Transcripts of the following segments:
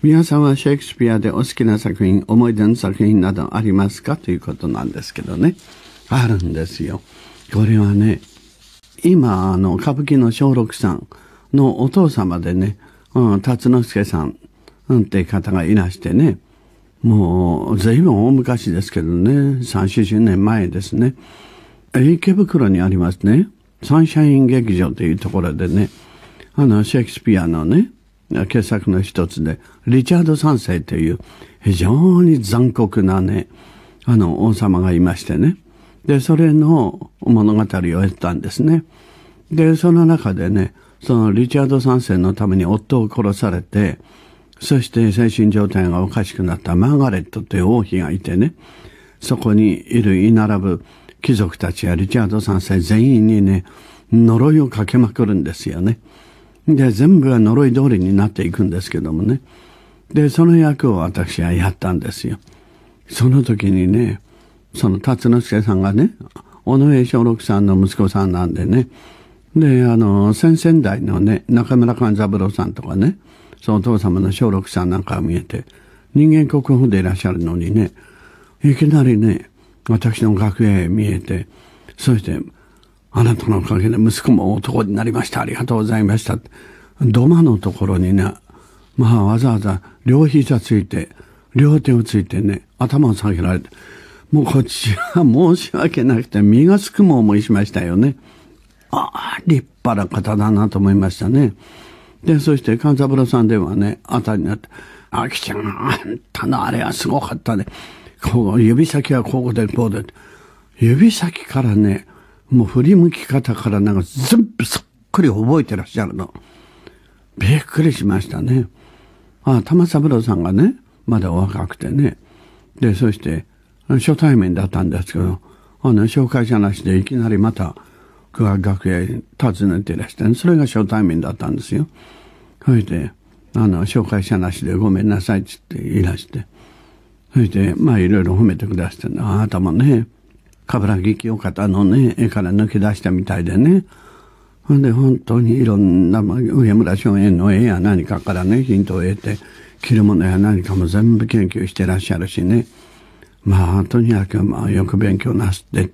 皆さんはシェイクスピアでお好きな作品、思い出の作品などありますかということなんですけどね。あるんですよ。これはね、今、あの、歌舞伎の小六さんのお父様でね、うん、辰之助さん、うん、って方がいらしてね、もう、随分大昔ですけどね、三四十年前ですね。池袋にありますね、サンシャイン劇場というところでね、あの、シェイクスピアのね、傑作の一つで、リチャード三世という非常に残酷なね、あの王様がいましてね。で、それの物語を得たんですね。で、その中でね、そのリチャード三世のために夫を殺されて、そして精神状態がおかしくなったマーガレットという王妃がいてね、そこにいる居並ぶ貴族たちやリチャード三世全員にね、呪いをかけまくるんですよね。で、全部が呪い通りになっていくんですけどもね。で、その役を私はやったんですよ。その時にね、その辰之助さんがね、尾上松緑さんの息子さんなんでね、で、あの、先々代のね、中村勘三郎さんとかね、そのお父様の小六さんなんかが見えて、人間国宝でいらっしゃるのにね、いきなりね、私の楽屋へ見えて、そして、あなたのおかげで息子も男になりました。ありがとうございました。土間のところにね、まあわざわざ両膝ついて、両手をついてね、頭を下げられて、もうこっちは申し訳なくて身がすくも思いしましたよね。ああ、立派な方だなと思いましたね。で、そして勘三郎さんではね、ありになって、あきちゃん、あんたのあれはすごかったね。こう、指先はここでこうで。指先からね、もう振り向き方からなんか全部そっくり覚えてらっしゃるの。びっくりしましたね。ああ、玉三郎さんがね、まだお若くてね。で、そして、初対面だったんですけど、あの、紹介者なしでいきなりまた、久我楽屋に訪ねていらして、それが初対面だったんですよ。それで、あの、紹介者なしでごめんなさいって言っていらして、それで、まあ、いろいろ褒めてくださって、あなたもね、冠城清方のね、絵から抜け出したみたいでね。ほんで、本当にいろんな、上村松園の絵や何かからね、ヒントを得て、着るものや何かも全部研究してらっしゃるしね。まあ、とにかく、まあ、よく勉強なすって、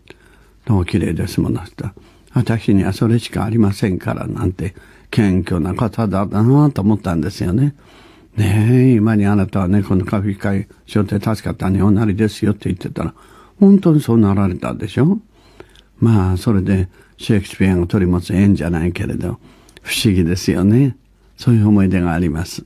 と綺麗ですものした私にはそれしかありませんから、なんて、謙虚な方だなと思ったんですよね。ねえ、今にあなたはね、このカフィ会所で助かったね、おなりですよって言ってたら、本当にそうなられたでしょまあ、それでシェイクスピアが取り持つ縁じゃないけれど、不思議ですよね。そういう思い出があります。